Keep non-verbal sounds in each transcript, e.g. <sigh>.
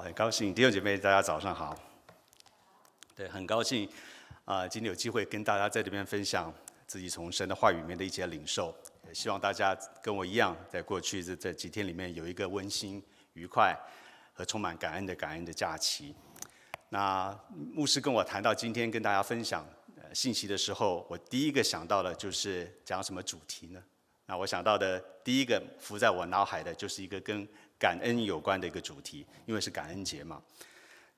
很高兴，弟兄姐妹，大家早上好。对，很高兴，啊，今天有机会跟大家在这边分享自己从神的话语里面的一些领受，也希望大家跟我一样，在过去这这几天里面有一个温馨、愉快和充满感恩的感恩的假期。那牧师跟我谈到今天跟大家分享信息的时候，我第一个想到的就是讲什么主题呢？那我想到的第一个浮在我脑海的就是一个跟。感恩有关的一个主题，因为是感恩节嘛。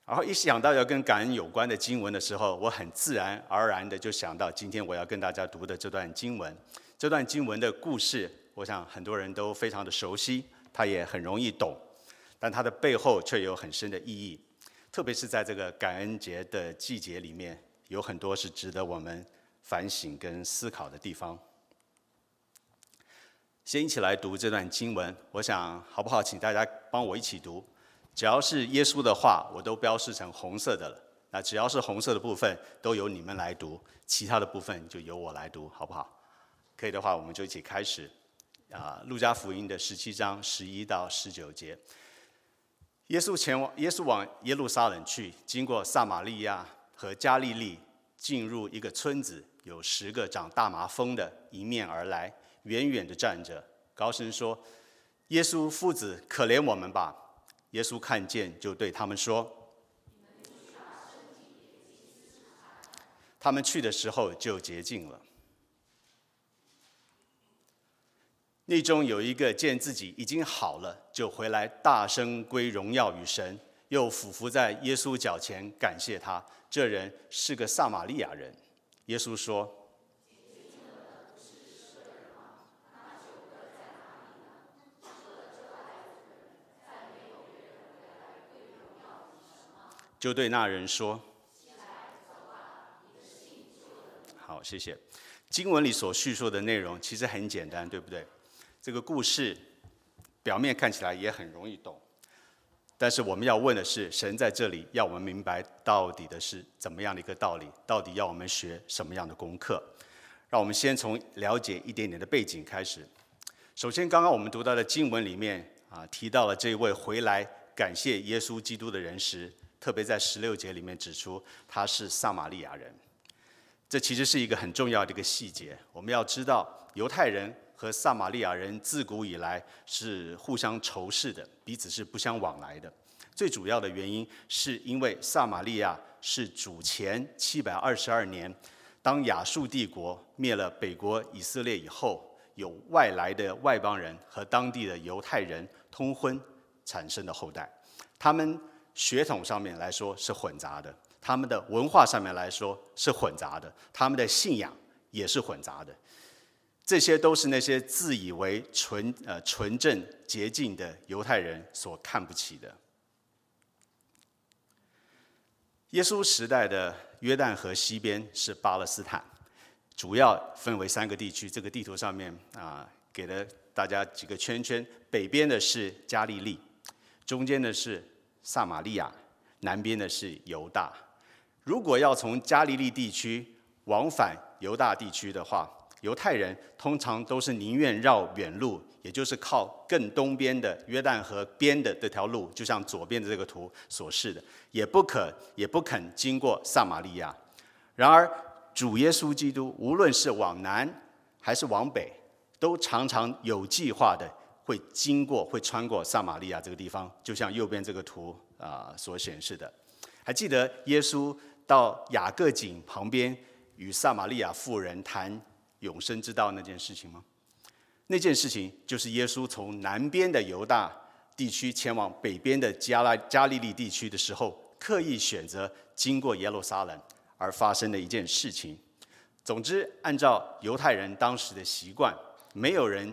然后一想到要跟感恩有关的经文的时候，我很自然而然的就想到今天我要跟大家读的这段经文。这段经文的故事，我想很多人都非常的熟悉，它也很容易懂，但它的背后却有很深的意义。特别是在这个感恩节的季节里面，有很多是值得我们反省跟思考的地方。先一起来读这段经文，我想好不好？请大家帮我一起读。只要是耶稣的话，我都标示成红色的了。那只要是红色的部分，都由你们来读；其他的部分就由我来读，好不好？可以的话，我们就一起开始。啊，路加福音的十七章十一到十九节。耶稣前往，耶稣往耶路撒冷去，经过撒玛利亚和加利利，进入一个村子，有十个长大麻风的迎面而来。远远的站着，高声说：“耶稣父子，可怜我们吧！”耶稣看见，就对他们说：“他们去的时候，就洁净了。”内中有一个见自己已经好了，就回来，大声归荣耀与神，又俯伏在耶稣脚前感谢他。这人是个撒玛利亚人。耶稣说。就对那人说：“好，谢谢。”经文里所叙述的内容其实很简单，对不对？这个故事表面看起来也很容易懂，但是我们要问的是，神在这里要我们明白到底的是怎么样的一个道理，到底要我们学什么样的功课？让我们先从了解一点点的背景开始。首先，刚刚我们读到的经文里面啊，提到了这位回来感谢耶稣基督的人时。特别在十六节里面指出他是撒玛利亚人，这其实是一个很重要的一个细节。我们要知道，犹太人和撒玛利亚人自古以来是互相仇视的，彼此是不相往来的。最主要的原因是因为撒玛利亚是主前七百二十二年，当亚述帝国灭了北国以色列以后，有外来的外邦人和当地的犹太人通婚产生的后代，他们。血统上面来说是混杂的，他们的文化上面来说是混杂的，他们的信仰也是混杂的，这些都是那些自以为纯呃纯正洁净的犹太人所看不起的。耶稣时代的约旦河西边是巴勒斯坦，主要分为三个地区。这个地图上面啊给了大家几个圈圈，北边的是加利利，中间的是。撒玛利亚南边的是犹大。如果要从加利利地区往返犹大地区的话，犹太人通常都是宁愿绕远路，也就是靠更东边的约旦河边的这条路，就像左边的这个图所示的，也不可也不肯经过撒玛利亚。然而，主耶稣基督无论是往南还是往北，都常常有计划的。会经过，会穿过撒玛利亚这个地方，就像右边这个图啊所显示的。还记得耶稣到雅各井旁边与撒玛利亚妇人谈永生之道那件事情吗？那件事情就是耶稣从南边的犹大地区前往北边的加拉加利利地区的时候，刻意选择经过耶路撒冷而发生的一件事情。总之，按照犹太人当时的习惯，没有人。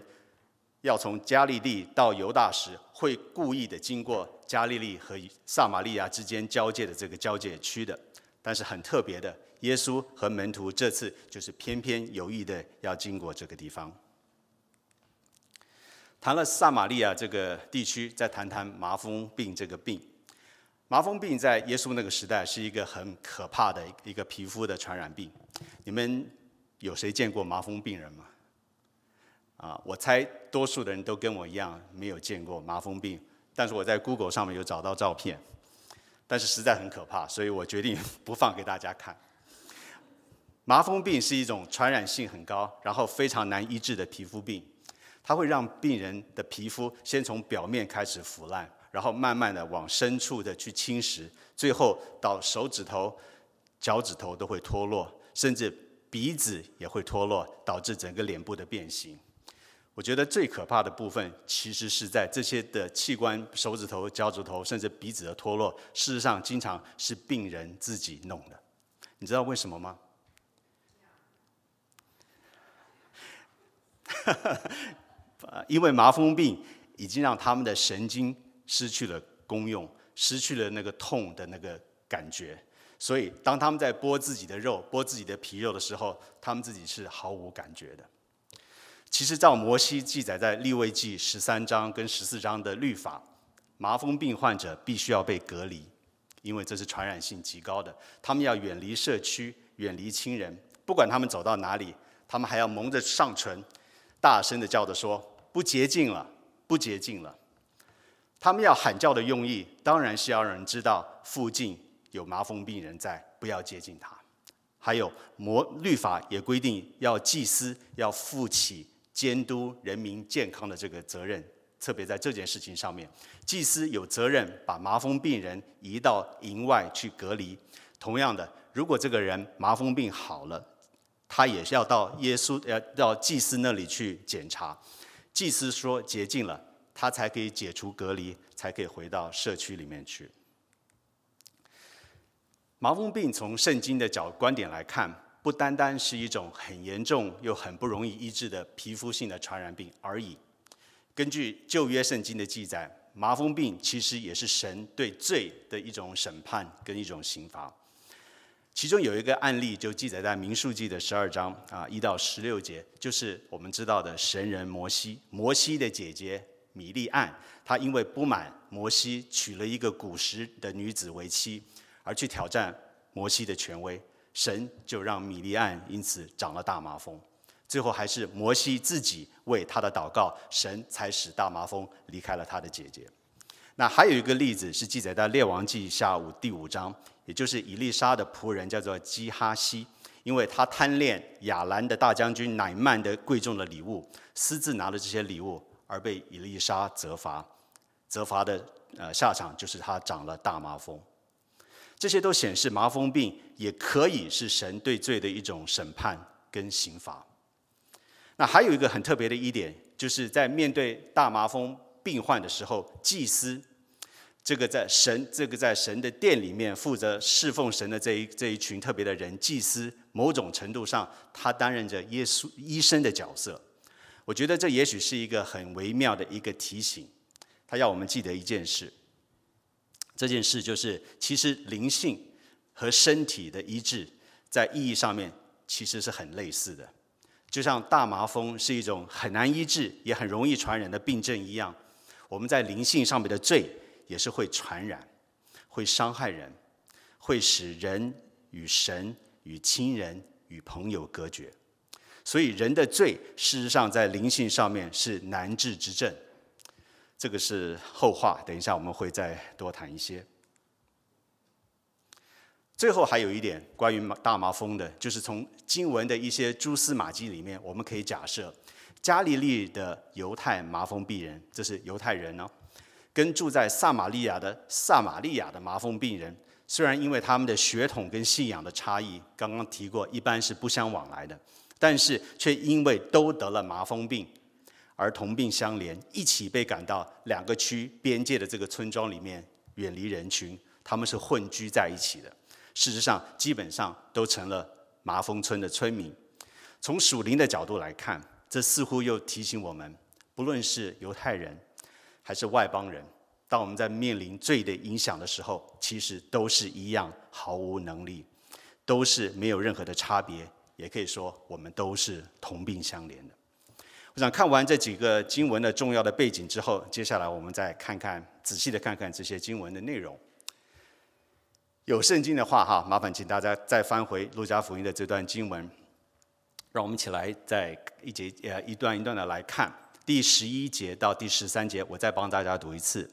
要从加利利到犹大时，会故意的经过加利利和撒玛利亚之间交界的这个交界区的，但是很特别的，耶稣和门徒这次就是偏偏有意的要经过这个地方。谈了撒玛利亚这个地区，再谈谈麻风病这个病。麻风病在耶稣那个时代是一个很可怕的一个皮肤的传染病，你们有谁见过麻风病人吗？啊，我猜多数的人都跟我一样没有见过麻风病，但是我在 Google 上面有找到照片，但是实在很可怕，所以我决定 <laughs> 不放给大家看。麻风病是一种传染性很高，然后非常难医治的皮肤病，它会让病人的皮肤先从表面开始腐烂，然后慢慢的往深处的去侵蚀，最后到手指头、脚趾头都会脱落，甚至鼻子也会脱落，导致整个脸部的变形。我觉得最可怕的部分，其实是在这些的器官、手指头、脚趾头，甚至鼻子的脱落。事实上，经常是病人自己弄的。你知道为什么吗？<laughs> 因为麻风病已经让他们的神经失去了功用，失去了那个痛的那个感觉。所以，当他们在剥自己的肉、剥自己的皮肉的时候，他们自己是毫无感觉的。其实照摩西记载在利未记十三章跟十四章的律法，麻风病患者必须要被隔离，因为这是传染性极高的。他们要远离社区，远离亲人，不管他们走到哪里，他们还要蒙着上唇，大声的叫着说：“不洁净了，不洁净了。”他们要喊叫的用意当然是要让人知道附近有麻风病人在，不要接近他。还有摩律法也规定，要祭司要负起。监督人民健康的这个责任，特别在这件事情上面，祭司有责任把麻风病人移到营外去隔离。同样的，如果这个人麻风病好了，他也是要到耶稣呃到祭司那里去检查，祭司说洁净了，他才可以解除隔离，才可以回到社区里面去。麻风病从圣经的角观点来看。不单单是一种很严重又很不容易医治的皮肤性的传染病而已。根据旧约圣经的记载，麻风病其实也是神对罪的一种审判跟一种刑罚。其中有一个案例就记载在民数记的十二章啊一到十六节，就是我们知道的神人摩西，摩西的姐姐米利暗，她因为不满摩西娶了一个古时的女子为妻，而去挑战摩西的权威。神就让米利安因此长了大麻风，最后还是摩西自己为他的祷告，神才使大麻风离开了他的姐姐。那还有一个例子是记载在列王记下五第五章，也就是以利沙的仆人叫做基哈西，因为他贪恋亚兰的大将军乃曼的贵重的礼物，私自拿了这些礼物而被以利沙责罚，责罚的呃下场就是他长了大麻风。这些都显示麻风病也可以是神对罪的一种审判跟刑罚。那还有一个很特别的一点，就是在面对大麻风病患的时候，祭司这个在神这个在神的殿里面负责侍奉神的这一这一群特别的人，祭司某种程度上他担任着耶稣医生的角色。我觉得这也许是一个很微妙的一个提醒，他要我们记得一件事。这件事就是，其实灵性和身体的医治，在意义上面其实是很类似的。就像大麻风是一种很难医治也很容易传染的病症一样，我们在灵性上面的罪也是会传染、会伤害人、会使人与神、与亲人、与朋友隔绝。所以，人的罪事实上在灵性上面是难治之症。这个是后话，等一下我们会再多谈一些。最后还有一点关于大麻风的，就是从经文的一些蛛丝马迹里面，我们可以假设，加利利的犹太麻风病人，这是犹太人哦，跟住在撒玛利亚的撒玛利亚的麻风病人，虽然因为他们的血统跟信仰的差异，刚刚提过一般是不相往来的，但是却因为都得了麻风病。而同病相怜，一起被赶到两个区边界的这个村庄里面，远离人群。他们是混居在一起的，事实上，基本上都成了麻风村的村民。从属灵的角度来看，这似乎又提醒我们，不论是犹太人，还是外邦人，当我们在面临罪的影响的时候，其实都是一样，毫无能力，都是没有任何的差别。也可以说，我们都是同病相怜的。部看完这几个经文的重要的背景之后，接下来我们再看看，仔细的看看这些经文的内容。有圣经的话哈，麻烦请大家再翻回路加福音的这段经文，让我们一起来再一节呃一段一段的来看。第十一节到第十三节，我再帮大家读一次：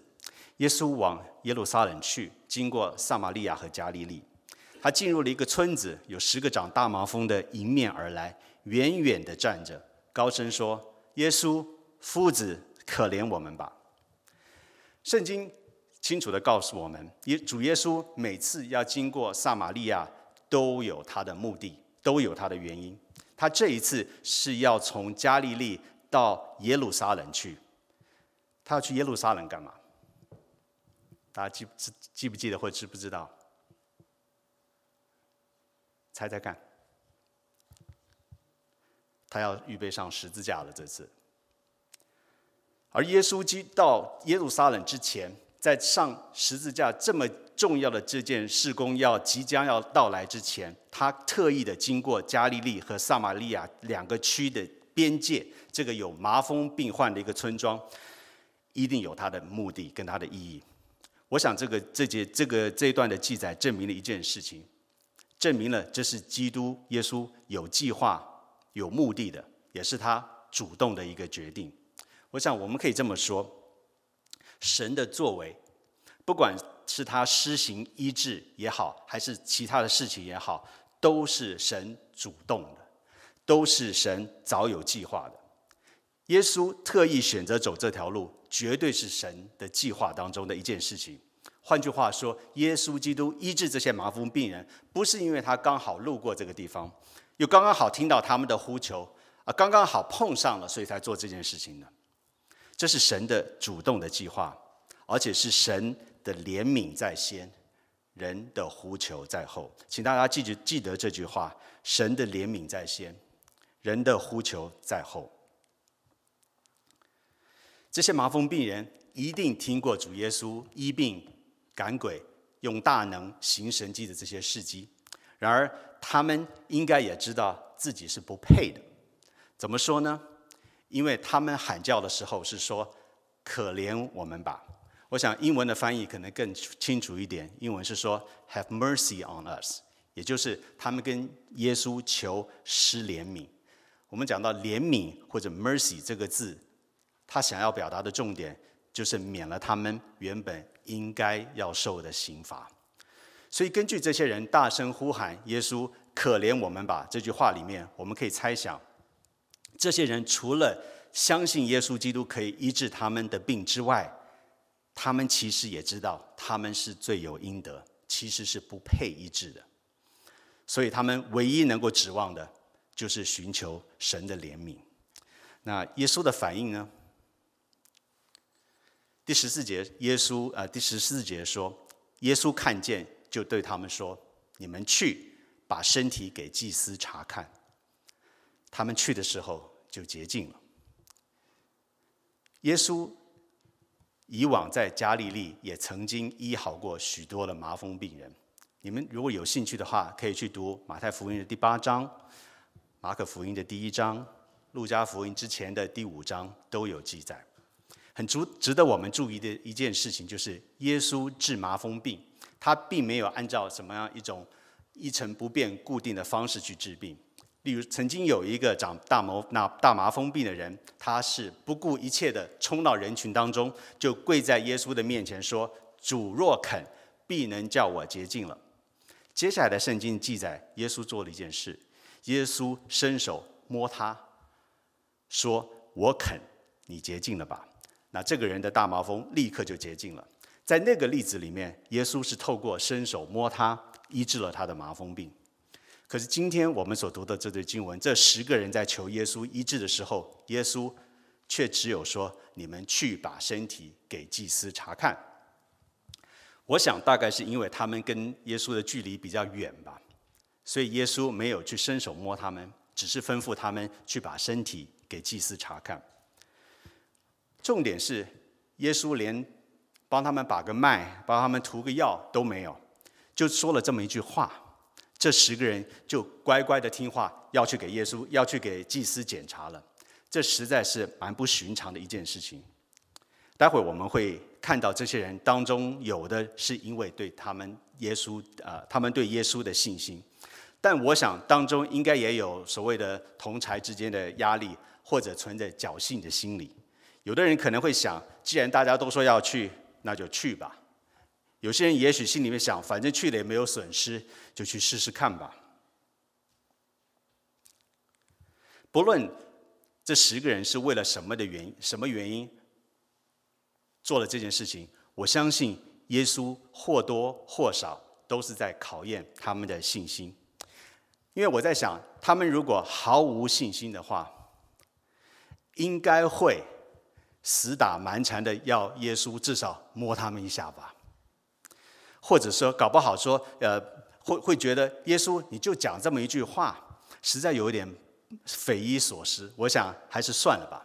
耶稣往耶路撒冷去，经过撒玛利亚和加利利，他进入了一个村子，有十个长大麻风的迎面而来，远远的站着，高声说。耶稣、夫子，可怜我们吧！圣经清楚的告诉我们，耶主耶稣每次要经过撒玛利亚，都有他的目的，都有他的原因。他这一次是要从加利利到耶路撒冷去。他要去耶路撒冷干嘛？大家记不记不记得，或知不知道？猜猜看。他要预备上十字架了，这次。而耶稣基到耶路撒冷之前，在上十字架这么重要的这件事工要即将要到来之前，他特意的经过加利利和撒玛利亚两个区的边界，这个有麻风病患的一个村庄，一定有他的目的跟他的意义。我想，这个这节这个这一段的记载证明了一件事情，证明了这是基督耶稣有计划。有目的的，也是他主动的一个决定。我想，我们可以这么说：神的作为，不管是他施行医治也好，还是其他的事情也好，都是神主动的，都是神早有计划的。耶稣特意选择走这条路，绝对是神的计划当中的一件事情。换句话说，耶稣基督医治这些麻风病人，不是因为他刚好路过这个地方。又刚刚好听到他们的呼求，啊，刚刚好碰上了，所以才做这件事情的。这是神的主动的计划，而且是神的怜悯在先，人的呼求在后。请大家记住，记得这句话：神的怜悯在先，人的呼求在后。这些麻风病人一定听过主耶稣医病赶鬼、用大能行神迹的这些事迹，然而。他们应该也知道自己是不配的，怎么说呢？因为他们喊叫的时候是说“可怜我们吧”，我想英文的翻译可能更清楚一点，英文是说 “Have mercy on us”，也就是他们跟耶稣求施怜悯。我们讲到“怜悯”或者 “mercy” 这个字，他想要表达的重点就是免了他们原本应该要受的刑罚。所以，根据这些人大声呼喊“耶稣，可怜我们吧”这句话里面，我们可以猜想，这些人除了相信耶稣基督可以医治他们的病之外，他们其实也知道他们是罪有应得，其实是不配医治的。所以，他们唯一能够指望的，就是寻求神的怜悯。那耶稣的反应呢？第十四节，耶稣啊，第十四节说，耶稣看见。就对他们说：“你们去，把身体给祭司查看。”他们去的时候就洁净了。耶稣以往在加利利也曾经医好过许多的麻风病人。你们如果有兴趣的话，可以去读马太福音的第八章、马可福音的第一章、路加福音之前的第五章，都有记载。很值值得我们注意的一件事情，就是耶稣治麻风病。他并没有按照什么样一种一成不变、固定的方式去治病。例如，曾经有一个长大毛那大麻风病的人，他是不顾一切的冲到人群当中，就跪在耶稣的面前说：“主若肯，必能叫我洁净了。”接下来的圣经记载，耶稣做了一件事：耶稣伸手摸他，说：“我肯，你洁净了吧。”那这个人的大麻风立刻就洁净了。在那个例子里面，耶稣是透过伸手摸他医治了他的麻风病。可是今天我们所读的这对经文，这十个人在求耶稣医治的时候，耶稣却只有说：“你们去把身体给祭司查看。”我想大概是因为他们跟耶稣的距离比较远吧，所以耶稣没有去伸手摸他们，只是吩咐他们去把身体给祭司查看。重点是，耶稣连。帮他们把个脉，帮他们涂个药都没有，就说了这么一句话。这十个人就乖乖的听话，要去给耶稣，要去给祭司检查了。这实在是蛮不寻常的一件事情。待会我们会看到这些人当中有的是因为对他们耶稣啊，他们对耶稣的信心，但我想当中应该也有所谓的同才之间的压力，或者存在侥幸的心理。有的人可能会想，既然大家都说要去。那就去吧。有些人也许心里面想，反正去了也没有损失，就去试试看吧。不论这十个人是为了什么的原因，什么原因做了这件事情，我相信耶稣或多或少都是在考验他们的信心。因为我在想，他们如果毫无信心的话，应该会。死打蛮缠的要耶稣至少摸他们一下吧，或者说搞不好说，呃，会会觉得耶稣你就讲这么一句话，实在有一点匪夷所思。我想还是算了吧，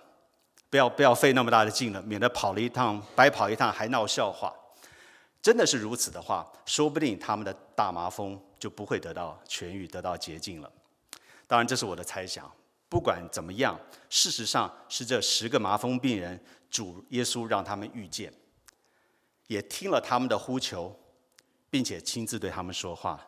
不要不要费那么大的劲了，免得跑了一趟白跑一趟还闹笑话。真的是如此的话，说不定他们的大麻风就不会得到痊愈，得到洁净了。当然，这是我的猜想。不管怎么样，事实上是这十个麻风病人主耶稣让他们遇见，也听了他们的呼求，并且亲自对他们说话。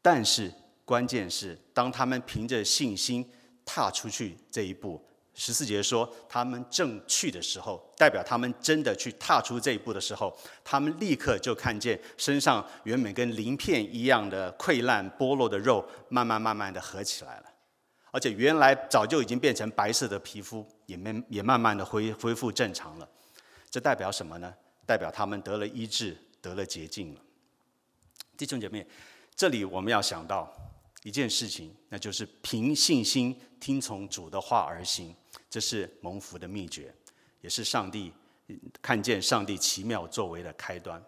但是关键是，当他们凭着信心踏出去这一步，十四节说他们正去的时候，代表他们真的去踏出这一步的时候，他们立刻就看见身上原本跟鳞片一样的溃烂剥落的肉，慢慢慢慢的合起来了。而且原来早就已经变成白色的皮肤，也没也慢慢的恢恢复正常了。这代表什么呢？代表他们得了医治，得了洁净了。弟兄姐妹，这里我们要想到一件事情，那就是凭信心听从主的话而行，这是蒙福的秘诀，也是上帝看见上帝奇妙作为的开端。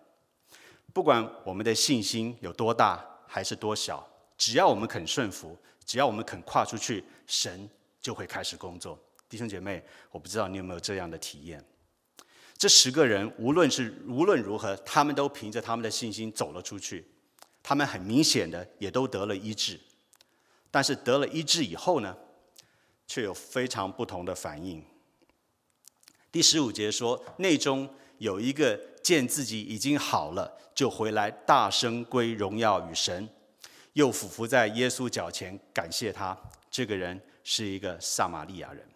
不管我们的信心有多大还是多小，只要我们肯顺服。只要我们肯跨出去，神就会开始工作。弟兄姐妹，我不知道你有没有这样的体验。这十个人，无论是无论如何，他们都凭着他们的信心走了出去，他们很明显的也都得了医治。但是得了医治以后呢，却有非常不同的反应。第十五节说：“内中有一个见自己已经好了，就回来大声归荣耀与神。”又俯伏在耶稣脚前感谢他。这个人是一个撒玛利亚人。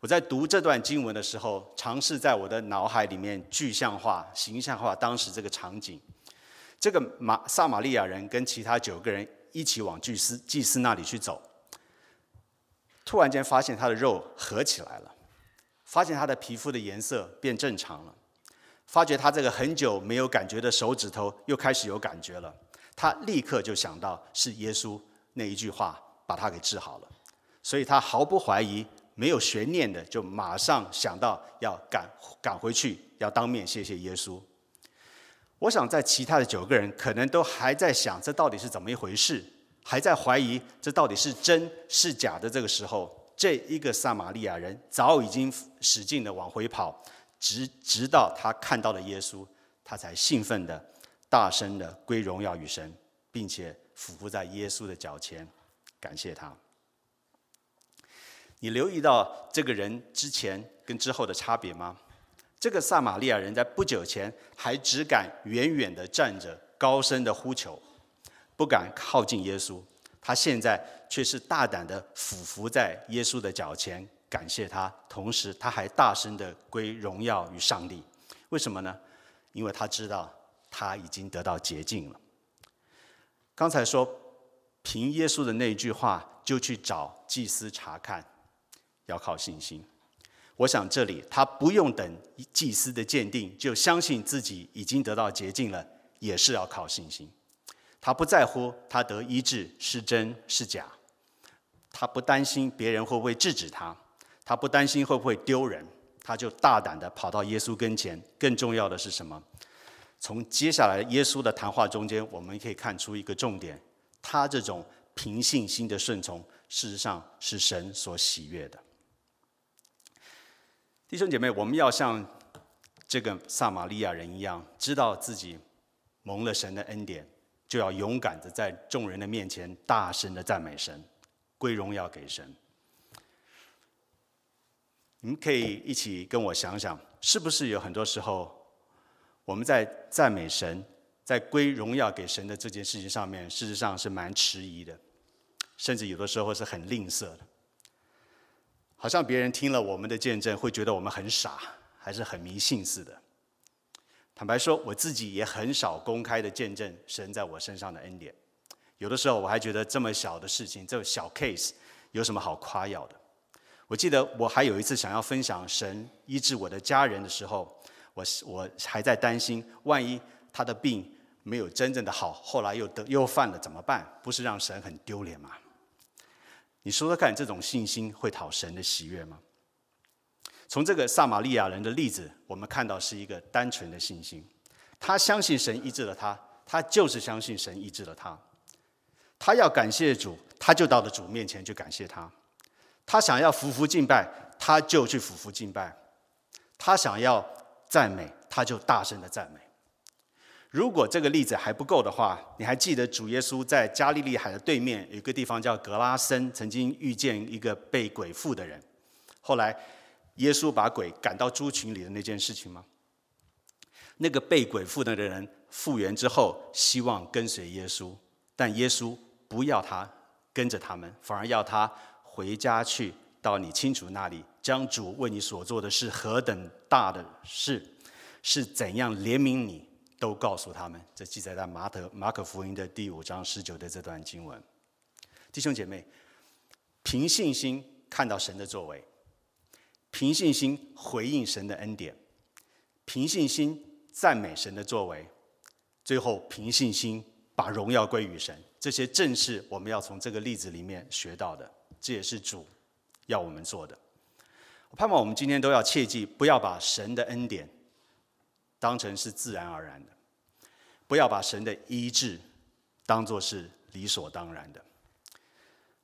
我在读这段经文的时候，尝试在我的脑海里面具象化、形象化当时这个场景。这个马撒玛利亚人跟其他九个人一起往祭司祭司那里去走，突然间发现他的肉合起来了，发现他的皮肤的颜色变正常了，发觉他这个很久没有感觉的手指头又开始有感觉了。他立刻就想到是耶稣那一句话把他给治好了，所以他毫不怀疑、没有悬念的，就马上想到要赶赶回去，要当面谢谢耶稣。我想，在其他的九个人可能都还在想这到底是怎么一回事，还在怀疑这到底是真是假的这个时候，这一个撒玛利亚人早已经使劲的往回跑，直直到他看到了耶稣，他才兴奋的。大声的归荣耀与神，并且俯伏在耶稣的脚前，感谢他。你留意到这个人之前跟之后的差别吗？这个撒玛利亚人在不久前还只敢远远的站着，高声的呼求，不敢靠近耶稣。他现在却是大胆的俯伏在耶稣的脚前，感谢他。同时，他还大声的归荣耀与上帝。为什么呢？因为他知道。他已经得到捷径了。刚才说凭耶稣的那一句话就去找祭司查看，要靠信心。我想这里他不用等祭司的鉴定，就相信自己已经得到捷径了，也是要靠信心。他不在乎他得医治是真是假，他不担心别人会不会制止他，他不担心会不会丢人，他就大胆的跑到耶稣跟前。更重要的是什么？从接下来耶稣的谈话中间，我们可以看出一个重点：他这种凭信心的顺从，事实上是神所喜悦的。弟兄姐妹，我们要像这个撒玛利亚人一样，知道自己蒙了神的恩典，就要勇敢的在众人的面前大声的赞美神，归荣耀给神。你们可以一起跟我想想，是不是有很多时候？我们在赞美神，在归荣耀给神的这件事情上面，事实上是蛮迟疑的，甚至有的时候是很吝啬的，好像别人听了我们的见证，会觉得我们很傻，还是很迷信似的。坦白说，我自己也很少公开的见证神在我身上的恩典。有的时候，我还觉得这么小的事情，这么小 case，有什么好夸耀的？我记得我还有一次想要分享神医治我的家人的时候。我是我还在担心，万一他的病没有真正的好，后来又得又犯了怎么办？不是让神很丢脸吗？你说说看，这种信心会讨神的喜悦吗？从这个撒玛利亚人的例子，我们看到是一个单纯的信心。他相信神医治了他，他就是相信神医治了他。他要感谢主，他就到了主面前去感谢他；他想要服服敬拜，他就去服服敬拜；他想要。赞美，他就大声的赞美。如果这个例子还不够的话，你还记得主耶稣在加利利海的对面有一个地方叫格拉森，曾经遇见一个被鬼附的人，后来耶稣把鬼赶到猪群里的那件事情吗？那个被鬼附的人复原之后，希望跟随耶稣，但耶稣不要他跟着他们，反而要他回家去到你亲属那里。将主为你所做的是何等大的事，是怎样怜悯你，都告诉他们。这记载在马特马可福音的第五章十九的这段经文。弟兄姐妹，凭信心看到神的作为，凭信心回应神的恩典，凭信心赞美神的作为，最后凭信心把荣耀归于神。这些正是我们要从这个例子里面学到的，这也是主要我们做的。盼望我们今天都要切记，不要把神的恩典当成是自然而然的，不要把神的医治当做是理所当然的。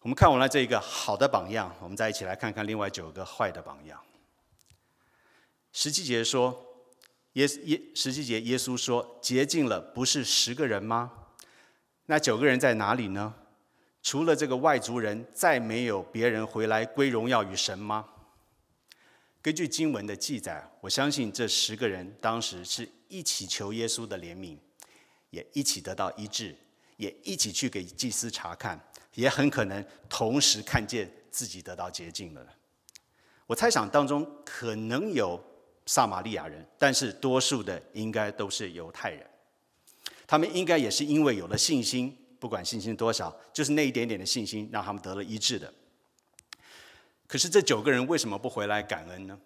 我们看完了这一个好的榜样，我们再一起来看看另外九个坏的榜样。十七节说，耶耶十七节耶稣说：“洁净了不是十个人吗？那九个人在哪里呢？除了这个外族人，再没有别人回来归荣耀与神吗？”根据经文的记载，我相信这十个人当时是一起求耶稣的怜悯，也一起得到医治，也一起去给祭司查看，也很可能同时看见自己得到洁净了。我猜想当中可能有撒玛利亚人，但是多数的应该都是犹太人。他们应该也是因为有了信心，不管信心多少，就是那一点点的信心，让他们得了一致的。可是这九个人为什么不回来感恩呢？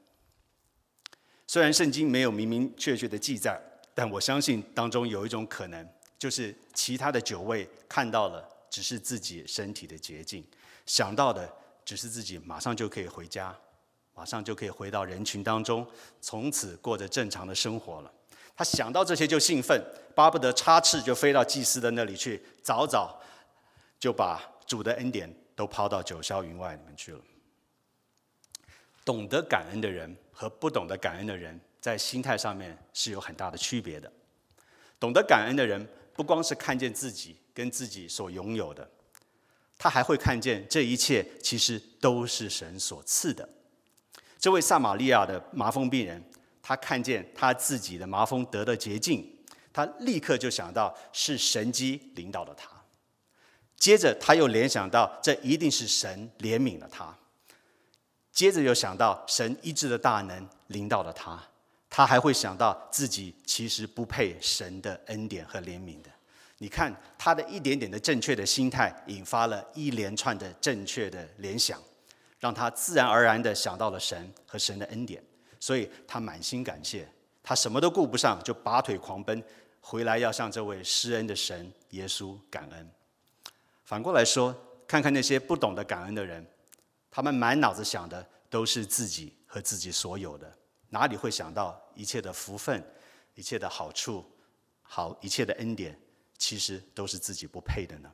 虽然圣经没有明明确确的记载，但我相信当中有一种可能，就是其他的九位看到了，只是自己身体的洁净，想到的只是自己马上就可以回家，马上就可以回到人群当中，从此过着正常的生活了。他想到这些就兴奋，巴不得插翅就飞到祭司的那里去，早早就把主的恩典都抛到九霄云外里面去了。懂得感恩的人和不懂得感恩的人，在心态上面是有很大的区别的。懂得感恩的人，不光是看见自己跟自己所拥有的，他还会看见这一切其实都是神所赐的。这位撒玛利亚的麻风病人，他看见他自己的麻风得的洁净，他立刻就想到是神机领导了他，接着他又联想到这一定是神怜悯了他。接着又想到神医治的大能临到了他，他还会想到自己其实不配神的恩典和怜悯的。你看他的一点点的正确的心态，引发了一连串的正确的联想，让他自然而然的想到了神和神的恩典，所以他满心感谢，他什么都顾不上，就拔腿狂奔回来要向这位施恩的神耶稣感恩。反过来说，看看那些不懂得感恩的人。他们满脑子想的都是自己和自己所有的，哪里会想到一切的福分、一切的好处、好一切的恩典，其实都是自己不配的呢？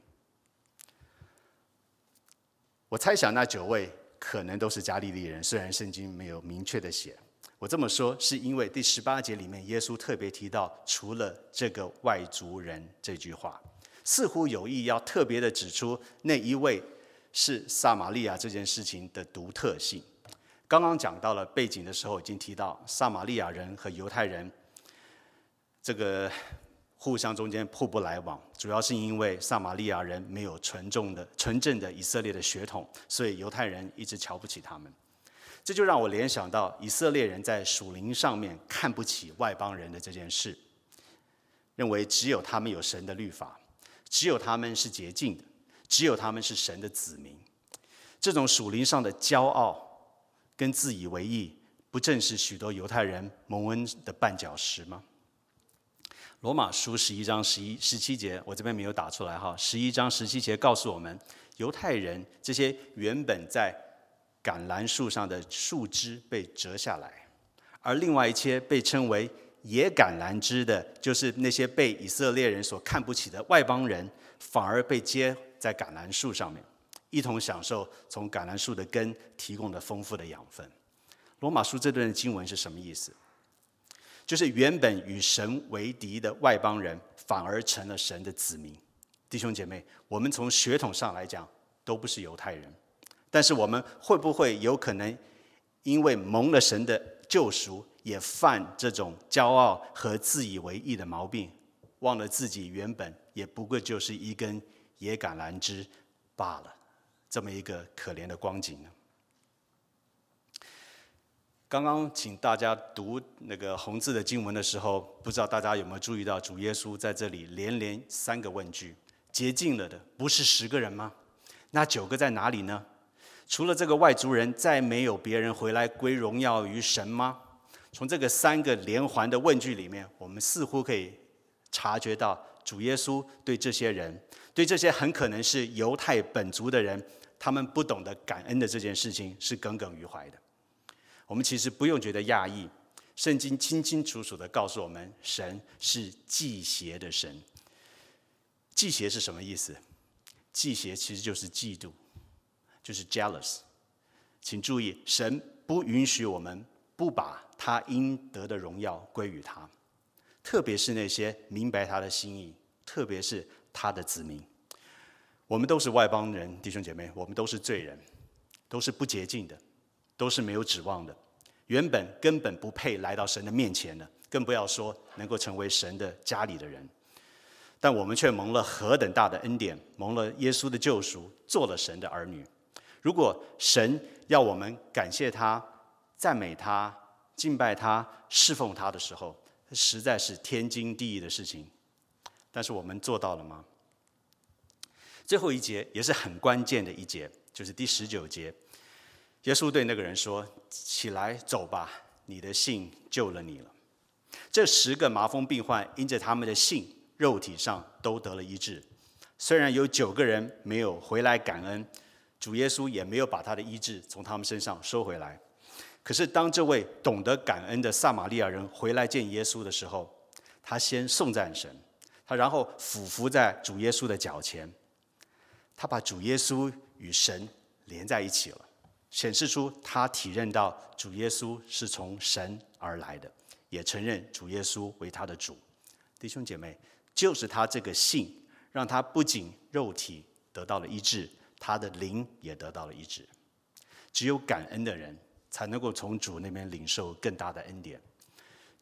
我猜想那九位可能都是加利利人，虽然圣经没有明确的写。我这么说是因为第十八节里面耶稣特别提到“除了这个外族人”这句话，似乎有意要特别的指出那一位。是撒玛利亚这件事情的独特性。刚刚讲到了背景的时候，已经提到撒玛利亚人和犹太人这个互相中间互不来往，主要是因为撒玛利亚人没有纯正的、纯正的以色列的血统，所以犹太人一直瞧不起他们。这就让我联想到以色列人在属灵上面看不起外邦人的这件事，认为只有他们有神的律法，只有他们是洁净的。只有他们是神的子民，这种属灵上的骄傲跟自以为意，不正是许多犹太人蒙恩的绊脚石吗？罗马书十一章十一十七节，我这边没有打出来哈。十一章十七节告诉我们，犹太人这些原本在橄榄树上的树枝被折下来，而另外一些被称为野橄榄枝的，就是那些被以色列人所看不起的外邦人，反而被接。在橄榄树上面，一同享受从橄榄树的根提供的丰富的养分。罗马书这段经文是什么意思？就是原本与神为敌的外邦人，反而成了神的子民。弟兄姐妹，我们从血统上来讲都不是犹太人，但是我们会不会有可能因为蒙了神的救赎，也犯这种骄傲和自以为意的毛病，忘了自己原本也不过就是一根？也橄榄枝罢了，这么一个可怜的光景呢。刚刚请大家读那个红字的经文的时候，不知道大家有没有注意到，主耶稣在这里连连三个问句：洁净了的不是十个人吗？那九个在哪里呢？除了这个外族人，再没有别人回来归荣耀于神吗？从这个三个连环的问句里面，我们似乎可以察觉到主耶稣对这些人。所以这些很可能是犹太本族的人，他们不懂得感恩的这件事情是耿耿于怀的。我们其实不用觉得讶异，圣经清清楚楚的告诉我们，神是祭邪的神。祭邪是什么意思？祭邪其实就是嫉妒，就是 jealous。请注意，神不允许我们不把他应得的荣耀归于他，特别是那些明白他的心意，特别是他的子民。我们都是外邦人，弟兄姐妹，我们都是罪人，都是不洁净的，都是没有指望的，原本根本不配来到神的面前的，更不要说能够成为神的家里的人。但我们却蒙了何等大的恩典，蒙了耶稣的救赎，做了神的儿女。如果神要我们感谢他、赞美他、敬拜他、侍奉他的时候，实在是天经地义的事情。但是我们做到了吗？最后一节也是很关键的一节，就是第十九节。耶稣对那个人说：“起来走吧，你的信救了你了。”这十个麻风病患因着他们的信，肉体上都得了医治。虽然有九个人没有回来感恩，主耶稣也没有把他的医治从他们身上收回来。可是当这位懂得感恩的撒玛利亚人回来见耶稣的时候，他先颂赞神，他然后俯伏在主耶稣的脚前。他把主耶稣与神连在一起了，显示出他体认到主耶稣是从神而来的，也承认主耶稣为他的主。弟兄姐妹，就是他这个信，让他不仅肉体得到了医治，他的灵也得到了医治。只有感恩的人，才能够从主那边领受更大的恩典。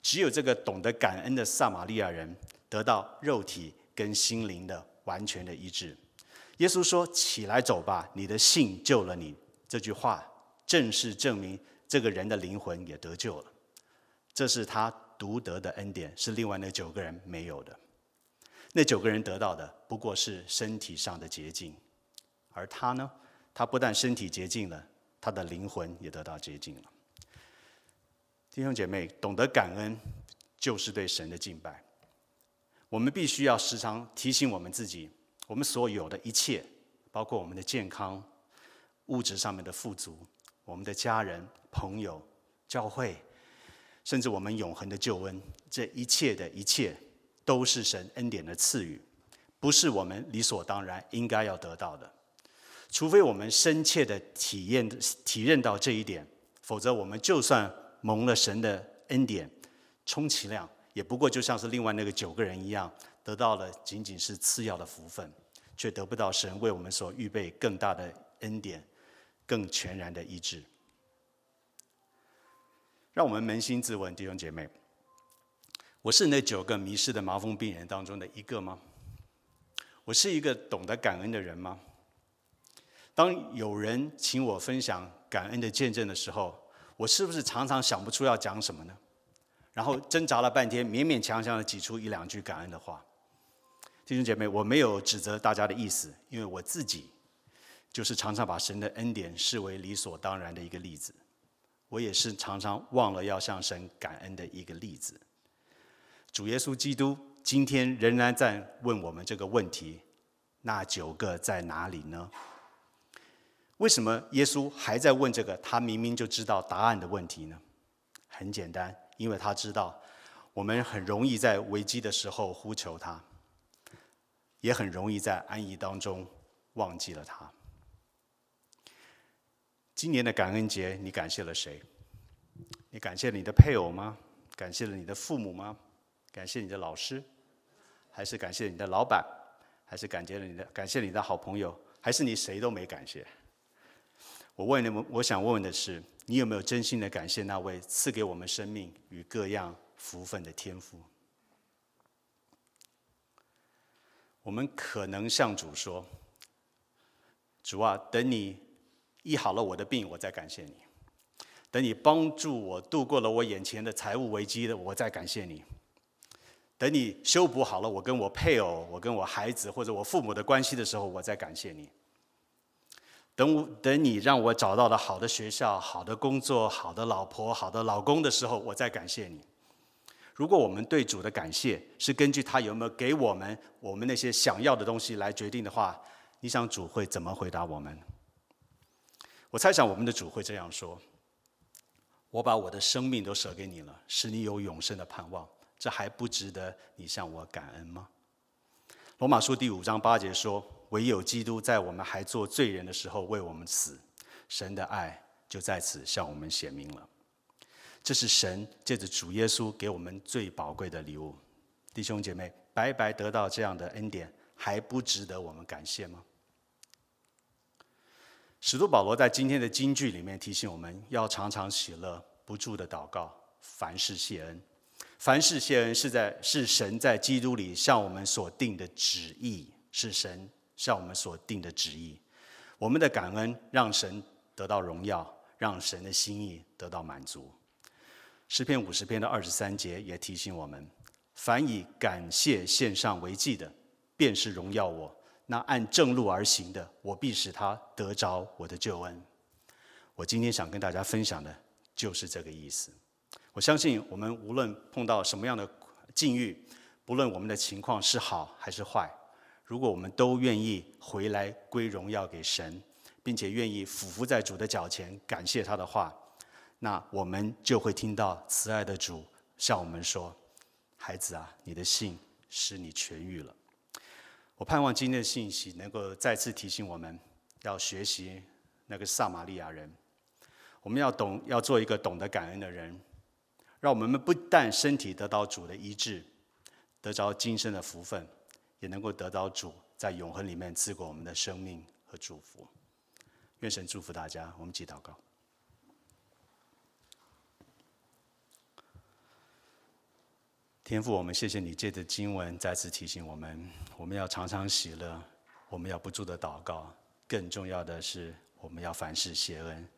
只有这个懂得感恩的撒玛利亚人，得到肉体跟心灵的完全的医治。耶稣说：“起来走吧，你的信救了你。”这句话正是证明这个人的灵魂也得救了。这是他独得的恩典，是另外那九个人没有的。那九个人得到的不过是身体上的洁净，而他呢，他不但身体洁净了，他的灵魂也得到洁净了。弟兄姐妹，懂得感恩就是对神的敬拜。我们必须要时常提醒我们自己。我们所有的一切，包括我们的健康、物质上面的富足，我们的家人、朋友、教会，甚至我们永恒的救恩，这一切的一切，都是神恩典的赐予，不是我们理所当然应该要得到的。除非我们深切的体验、体认到这一点，否则我们就算蒙了神的恩典，充其量也不过就像是另外那个九个人一样。得到了仅仅是次要的福分，却得不到神为我们所预备更大的恩典，更全然的医治。让我们扪心自问，弟兄姐妹，我是那九个迷失的麻风病人当中的一个吗？我是一个懂得感恩的人吗？当有人请我分享感恩的见证的时候，我是不是常常想不出要讲什么呢？然后挣扎了半天，勉勉强强的挤出一两句感恩的话。弟兄姐妹，我没有指责大家的意思，因为我自己就是常常把神的恩典视为理所当然的一个例子，我也是常常忘了要向神感恩的一个例子。主耶稣基督今天仍然在问我们这个问题：那九个在哪里呢？为什么耶稣还在问这个？他明明就知道答案的问题呢？很简单，因为他知道我们很容易在危机的时候呼求他。也很容易在安逸当中忘记了他。今年的感恩节，你感谢了谁？你感谢了你的配偶吗？感谢了你的父母吗？感谢你的老师，还是感谢你的老板？还是感谢了你的感谢你的好朋友？还是你谁都没感谢？我问你们，我想问的是，你有没有真心的感谢那位赐给我们生命与各样福分的天父？我们可能向主说：“主啊，等你医好了我的病，我再感谢你；等你帮助我度过了我眼前的财务危机的，我再感谢你；等你修补好了我跟我配偶、我跟我孩子或者我父母的关系的时候，我再感谢你；等等，你让我找到了好的学校、好的工作、好的老婆、好的老公的时候，我再感谢你。”如果我们对主的感谢是根据他有没有给我们我们那些想要的东西来决定的话，你想主会怎么回答我们？我猜想我们的主会这样说：“我把我的生命都舍给你了，使你有永生的盼望，这还不值得你向我感恩吗？”罗马书第五章八节说：“唯有基督在我们还做罪人的时候为我们死，神的爱就在此向我们显明了。”这是神借着主耶稣给我们最宝贵的礼物，弟兄姐妹，白白得到这样的恩典，还不值得我们感谢吗？使徒保罗在今天的经句里面提醒我们要常常喜乐，不住的祷告，凡事谢恩。凡事谢恩是在是神在基督里向我们所定的旨意，是神向我们所定的旨意。我们的感恩让神得到荣耀，让神的心意得到满足。十篇五十篇的二十三节也提醒我们：凡以感谢献上为祭的，便是荣耀我；那按正路而行的，我必使他得着我的救恩。我今天想跟大家分享的就是这个意思。我相信，我们无论碰到什么样的境遇，不论我们的情况是好还是坏，如果我们都愿意回来归荣耀给神，并且愿意俯伏在主的脚前感谢他的话。那我们就会听到慈爱的主向我们说：“孩子啊，你的信使你痊愈了。”我盼望今天的信息能够再次提醒我们，要学习那个撒玛利亚人，我们要懂，要做一个懂得感恩的人，让我们不但身体得到主的医治，得着今生的福分，也能够得到主在永恒里面赐给我们的生命和祝福。愿神祝福大家，我们起祷告。天赋，我们谢谢你借着经文，再次提醒我们，我们要常常喜乐，我们要不住的祷告，更重要的是，我们要凡事谢恩。